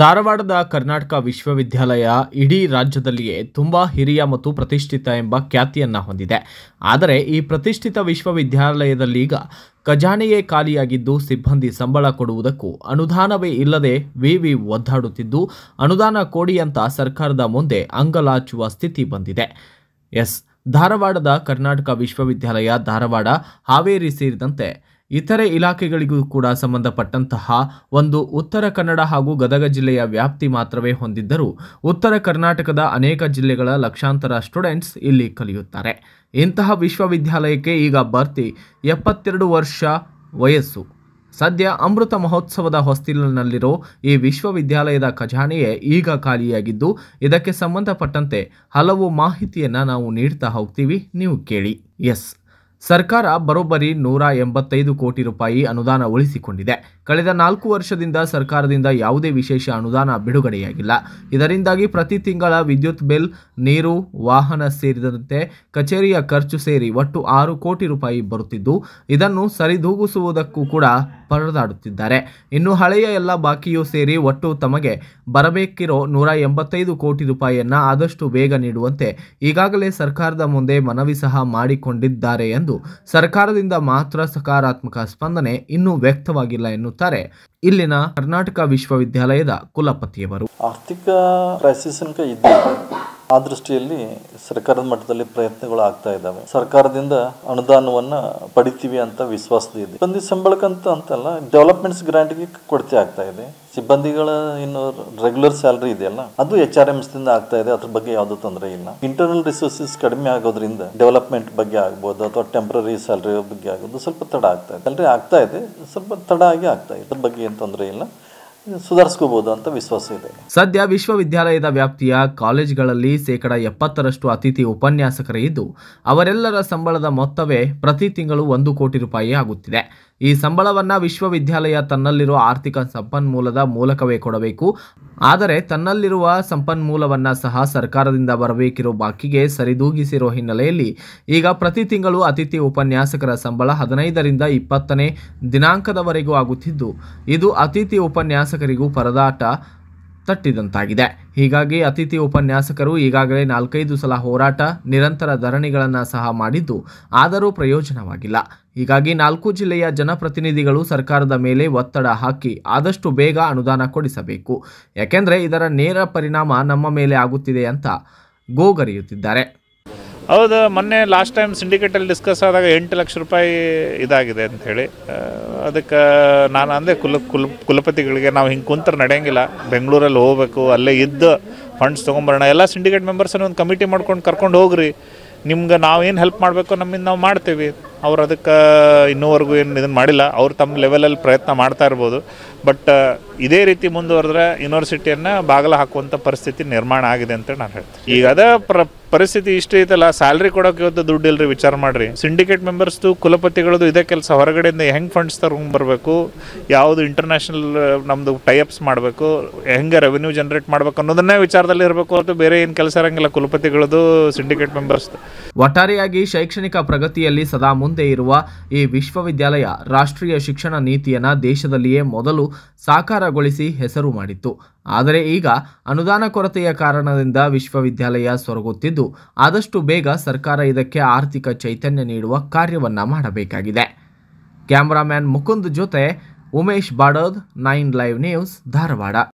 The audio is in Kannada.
ಧಾರವಾಡದ ಕರ್ನಾಟಕ ವಿಶ್ವವಿದ್ಯಾಲಯ ಇಡೀ ರಾಜ್ಯದಲ್ಲಿಯೇ ತುಂಬ ಹಿರಿಯ ಮತ್ತು ಪ್ರತಿಷ್ಠಿತ ಎಂಬ ಖ್ಯಾತಿಯನ್ನು ಹೊಂದಿದೆ ಆದರೆ ಈ ಪ್ರತಿಷ್ಠಿತ ವಿಶ್ವವಿದ್ಯಾಲಯದಲ್ಲಿ ಈಗ ಖಜಾನೆಯೇ ಖಾಲಿಯಾಗಿದ್ದು ಸಿಬ್ಬಂದಿ ಸಂಬಳ ಕೊಡುವುದಕ್ಕೂ ಅನುದಾನವೇ ಇಲ್ಲದೆ ವಿವಿ ಒದ್ದಾಡುತ್ತಿದ್ದು ಅನುದಾನ ಕೋಡಿ ಅಂತ ಸರ್ಕಾರದ ಮುಂದೆ ಅಂಗಲಾಚುವ ಸ್ಥಿತಿ ಬಂದಿದೆ ಎಸ್ ಧಾರವಾಡದ ಕರ್ನಾಟಕ ವಿಶ್ವವಿದ್ಯಾಲಯ ಧಾರವಾಡ ಹಾವೇರಿ ಸೇರಿದಂತೆ ಇತರೆ ಇಲಾಖೆಗಳಿಗೂ ಕೂಡ ಸಂಬಂಧಪಟ್ಟಂತಹ ಒಂದು ಉತ್ತರ ಕನ್ನಡ ಹಾಗೂ ಗದಗ ಜಿಲ್ಲೆಯ ವ್ಯಾಪ್ತಿ ಮಾತ್ರವೇ ಹೊಂದಿದ್ದರೂ ಉತ್ತರ ಕರ್ನಾಟಕದ ಅನೇಕ ಜಿಲ್ಲೆಗಳ ಲಕ್ಷಾಂತರ ಸ್ಟೂಡೆಂಟ್ಸ್ ಇಲ್ಲಿ ಕಲಿಯುತ್ತಾರೆ ಇಂತಹ ವಿಶ್ವವಿದ್ಯಾಲಯಕ್ಕೆ ಈಗ ಭರ್ತಿ ಎಪ್ಪತ್ತೆರಡು ವರ್ಷ ವಯಸ್ಸು ಸದ್ಯ ಅಮೃತ ಮಹೋತ್ಸವದ ಹೊಸ್ತಿಲಿನಲ್ಲಿರೋ ಈ ವಿಶ್ವವಿದ್ಯಾಲಯದ ಖಜಾನೆಯೇ ಈಗ ಖಾಲಿಯಾಗಿದ್ದು ಇದಕ್ಕೆ ಸಂಬಂಧಪಟ್ಟಂತೆ ಹಲವು ಮಾಹಿತಿಯನ್ನು ನಾವು ನೀಡ್ತಾ ಹೋಗ್ತೀವಿ ನೀವು ಕೇಳಿ ಎಸ್ ಸರ್ಕಾರ ಬರೋಬ್ಬರಿ ನೂರ ಎಂಬತ್ತೈದು ಕೋಟಿ ರೂಪಾಯಿ ಅನುದಾನ ಉಳಿಸಿಕೊಂಡಿದೆ ಕಳೆದ ನಾಲ್ಕು ವರ್ಷದಿಂದ ಸರ್ಕಾರದಿಂದ ಯಾವುದೇ ವಿಶೇಷ ಅನುದಾನ ಬಿಡುಗಡೆಯಾಗಿಲ್ಲ ಇದರಿಂದಾಗಿ ಪ್ರತಿ ತಿಂಗಳ ವಿದ್ಯುತ್ ಬಿಲ್ ನೀರು ವಾಹನ ಸೇರಿದಂತೆ ಕಚೇರಿಯ ಖರ್ಚು ಸೇರಿ ಒಟ್ಟು ಆರು ಕೋಟಿ ರೂಪಾಯಿ ಬರುತ್ತಿದ್ದು ಇದನ್ನು ಸರಿದೂಗಿಸುವುದಕ್ಕೂ ಕೂಡ ಪರದಾಡುತ್ತಿದ್ದಾರೆ ಇನ್ನು ಹಳೆಯ ಎಲ್ಲ ಬಾಕಿಯೂ ಸೇರಿ ಒಟ್ಟು ತಮಗೆ ಬರಬೇಕಿರೋ ನೂರ ಎಂಬತ್ತೈದು ಕೋಟಿ ರೂಪಾಯಿಯನ್ನ ಆದಷ್ಟು ಬೇಗ ನೀಡುವಂತೆ ಈಗಾಗಲೇ ಸರ್ಕಾರದ ಮುಂದೆ ಮನವಿ ಸಹ ಮಾಡಿಕೊಂಡಿದ್ದಾರೆ ಎಂದು ಸರ್ಕಾರದಿಂದ ಮಾತ್ರ ಸಕಾರಾತ್ಮಕ ಸ್ಪಂದನೆ ಇನ್ನೂ ವ್ಯಕ್ತವಾಗಿಲ್ಲ ಎನ್ನುತ್ತಾರೆ ಇಲ್ಲಿನ ಕರ್ನಾಟಕ ವಿಶ್ವವಿದ್ಯಾಲಯದ ಕುಲಪತಿಯವರು ಆರ್ಥಿಕ ಆ ದೃಷ್ಟಿಯಲ್ಲಿ ಸರ್ಕಾರದ ಮಟ್ಟದಲ್ಲಿ ಪ್ರಯತ್ನಗಳು ಆಗ್ತಾ ಇದ್ದಾವೆ ಸರ್ಕಾರದಿಂದ ಅನುದಾನವನ್ನ ಪಡಿತೀವಿ ಅಂತ ವಿಶ್ವಾಸ ಇದೆ ಸಿಬ್ಬಂದಿ ಸಂಬಳಕ್ಕಂತ ಅಂತಲ್ಲ ಡೆವಲಪ್ಮೆಂಟ್ಸ್ ಗ್ರಾಂಟ್ಗೆ ಕೊಡ್ತಿ ಆಗ್ತಾ ಇದೆ ಸಿಬ್ಬಂದಿಗಳ ಇನ್ನು ರೆಗ್ಯುಲರ್ ಸ್ಯಾಲರಿ ಇದೆಯಲ್ಲ ಅದು ಎಚ್ ಆರ್ ದಿಂದ ಆಗ್ತಾ ಇದೆ ಅದ್ರ ಬಗ್ಗೆ ಯಾವುದೂ ತೊಂದರೆ ಇಲ್ಲ ಇಂಟರ್ನಲ್ ರಿಸೋರ್ಸಸ್ ಕಡಿಮೆ ಆಗೋದ್ರಿಂದ ಡೆವಲಪ್ಮೆಂಟ್ ಬಗ್ಗೆ ಆಗ್ಬೋದು ಅಥವಾ ಟೆಂಪ್ರರಿ ಸ್ಯಾಲರಿ ಬಗ್ಗೆ ಆಗೋದು ಸ್ವಲ್ಪ ತಡ ಆಗ್ತಾ ಇದೆ ಸ್ಯಾಲರಿ ಆಗ್ತಾ ಇದೆ ಸ್ವಲ್ಪ ತಡ ಆಗಿ ಆಗ್ತಾ ಇದೆ ಅದ್ರ ಬಗ್ಗೆ ಏನು ತೊಂದರೆ ಇಲ್ಲ ಸುಧಾರಿಸ್ಕೋಬಹುದು ಅಂತ ವಿಶ್ವಾಸ ಇದೆ ಸದ್ಯ ವಿಶ್ವವಿದ್ಯಾಲಯದ ವ್ಯಾಪ್ತಿಯ ಕಾಲೇಜುಗಳಲ್ಲಿ ಶೇಕಡ ಎಪ್ಪತ್ತರಷ್ಟು ಅತಿಥಿ ಉಪನ್ಯಾಸಕರೇ ಇದ್ದು ಅವರೆಲ್ಲರ ಸಂಬಳದ ಮೊತ್ತವೇ ಪ್ರತಿ ತಿಂಗಳು ಒಂದು ಕೋಟಿ ರೂಪಾಯಿ ಆಗುತ್ತಿದೆ ಈ ಸಂಬಳವನ್ನ ವಿಶ್ವವಿದ್ಯಾಲಯ ತನ್ನಲ್ಲಿರುವ ಆರ್ಥಿಕ ಸಂಪನ್ಮೂಲದ ಮೂಲಕವೇ ಕೊಡಬೇಕು ಆದರೆ ತನ್ನಲ್ಲಿರುವ ಸಂಪನ್ಮೂಲವನ್ನು ಸಹ ಸರ್ಕಾರದಿಂದ ಬರಬೇಕಿರೋ ಬಾಕಿಗೆ ಸರಿದೂಗಿಸಿರುವ ಹಿನ್ನೆಲೆಯಲ್ಲಿ ಈಗ ಪ್ರತಿ ತಿಂಗಳು ಅತಿಥಿ ಉಪನ್ಯಾಸಕರ ಸಂಬಳ ಹದಿನೈದರಿಂದ ಇಪ್ಪತ್ತನೇ ದಿನಾಂಕದವರೆಗೂ ಆಗುತ್ತಿದ್ದು ಇದು ಅತಿಥಿ ಉಪನ್ಯಾಸಕರಿಗೂ ಪರದಾಟ ತಟ್ಟಿದಂತಾಗಿದೆ ಹೀಗಾಗಿ ಅತಿಥಿ ಉಪನ್ಯಾಸಕರು ಈಗಾಗಲೇ ನಾಲ್ಕೈದು ಸಲ ಹೋರಾಟ ನಿರಂತರ ಧರಣಿಗಳನ್ನು ಸಹ ಮಾಡಿದ್ದು ಆದರೂ ಪ್ರಯೋಜನವಾಗಿಲ್ಲ ಹೀಗಾಗಿ ನಾಲ್ಕು ಜಿಲ್ಲೆಯ ಜನಪ್ರತಿನಿಧಿಗಳು ಸರ್ಕಾರದ ಮೇಲೆ ಒತ್ತಡ ಹಾಕಿ ಆದಷ್ಟು ಬೇಗ ಅನುದಾನ ಕೊಡಿಸಬೇಕು ಯಾಕೆಂದರೆ ಇದರ ನೇರ ಪರಿಣಾಮ ನಮ್ಮ ಮೇಲೆ ಆಗುತ್ತಿದೆ ಅಂತ ಗೋಗರೆಯುತ್ತಿದ್ದಾರೆ ಹೌದು ಮೊನ್ನೆ ಲಾಸ್ಟ್ ಟೈಮ್ ಸಿಂಡಿಕೇಟಲ್ಲಿ ಡಿಸ್ಕಸ್ ಆದಾಗ ಎಂಟು ಲಕ್ಷ ರೂಪಾಯಿ ಇದಾಗಿದೆ ಅಂತ ಹೇಳಿ ಅದಕ್ಕೆ ನಾನು ಅಂದೆ ಕುಲ ಕುಲ ಕುಲಪತಿಗಳಿಗೆ ನಾವು ಹಿಂಗೆ ಕುಂತ್ರೆ ನಡೆಯಂಗಿಲ್ಲ ಬೆಂಗಳೂರಲ್ಲಿ ಹೋಗಬೇಕು ಅಲ್ಲೇ ಇದ್ದು ಫಂಡ್ಸ್ ತೊಗೊಂಬರೋಣ ಎಲ್ಲ ಸಿಂಡಿಕೇಟ್ ಮೆಂಬರ್ಸನ್ನು ಒಂದು ಕಮಿಟಿ ಮಾಡ್ಕೊಂಡು ಕರ್ಕೊಂಡು ಹೋಗ್ರಿ ನಿಮ್ಗೆ ನಾವು ಏನು ಹೆಲ್ಪ್ ಮಾಡಬೇಕು ನಮ್ಮಿಂದ ನಾವು ಮಾಡ್ತೀವಿ ಅವ್ರು ಅದಕ್ಕೆ ಇನ್ನೂವರೆಗೂ ಏನು ಇದನ್ನು ಮಾಡಿಲ್ಲ ಅವ್ರು ತಮ್ಮ ಲೆವೆಲಲ್ಲಿ ಪ್ರಯತ್ನ ಮಾಡ್ತಾ ಇರ್ಬೋದು ಬಟ್ ಇದೇ ರೀತಿ ಮುಂದುವರೆದ್ರೆ ಯೂನಿವರ್ಸಿಟಿಯನ್ನು ಬಾಗಲ ಹಾಕುವಂಥ ಪರಿಸ್ಥಿತಿ ನಿರ್ಮಾಣ ಆಗಿದೆ ಅಂತ ನಾನು ಹೇಳ್ತೀನಿ ಈಗ ಅದೇ ಪ್ರ ಪರಿಸ್ಥಿತಿ ಇಷ್ಟು ಐತಲ್ಲ ಸ್ಯಾಲ್ರಿ ಕೊಡೋಕೆ ಇವತ್ತು ದುಡ್ಡು ಇಲ್ಲರಿ ವಿಚಾರ ಮಾಡಿರಿ ಸಿಂಡಿಕೇಟ್ ಮೆಂಬರ್ಸ್ದು ಕುಲಪತಿಗಳದ್ದು ಇದೇ ಕೆಲಸ ಹೊರಗಡೆಯಿಂದ ಹೆಂಗೆ ಫಂಡ್ಸ್ ತಗೊಂಡು ಬರಬೇಕು ಯಾವುದು ಇಂಟರ್ನ್ಯಾಷನಲ್ ನಮ್ಮದು ಟೈಅಪ್ಸ್ ಮಾಡಬೇಕು ಹೆಂಗೆ ರೆವೆನ್ಯೂ ಜನರೇಟ್ ಮಾಡಬೇಕು ಅನ್ನೋದನ್ನೇ ವಿಚಾರದಲ್ಲಿ ಇರಬೇಕು ಅಥವಾ ಬೇರೆ ಏನು ಕೆಲಸ ಇರೋಂಗಿಲ್ಲ ಕುಲಪತಿಗಳದು ಸಿಂಡಿಕೇಟ್ ಮೆಂಬರ್ಸ್ದು ಒಟ್ಟಾರೆಯಾಗಿ ಶೈಕ್ಷಣಿಕ ಪ್ರಗತಿಯಲ್ಲಿ ಸದಾ ಮುಂದೆ ಇರುವ ಈ ವಿಶ್ವವಿದ್ಯಾಲಯ ರಾಷ್ಟ್ರೀಯ ಶಿಕ್ಷಣ ನೀತಿಯನ್ನು ದೇಶದಲ್ಲಿಯೇ ಮೊದಲು ಸಾಕಾರಗೊಳಿಸಿ ಹೆಸರು ಮಾಡಿತ್ತು ಆದರೆ ಈಗ ಅನುದಾನ ಕೊರತೆಯ ಕಾರಣದಿಂದ ವಿಶ್ವವಿದ್ಯಾಲಯ ಸೊರಗುತ್ತಿದ್ದು ಆದಷ್ಟು ಬೇಗ ಸರ್ಕಾರ ಇದಕ್ಕೆ ಆರ್ಥಿಕ ಚೈತನ್ಯ ನೀಡುವ ಕಾರ್ಯವನ್ನು ಮಾಡಬೇಕಾಗಿದೆ ಕ್ಯಾಮ್ರಾಮ್ಯಾನ್ ಮುಕುಂದ್ ಜೊತೆ Umesh Badod nine live news Dharwad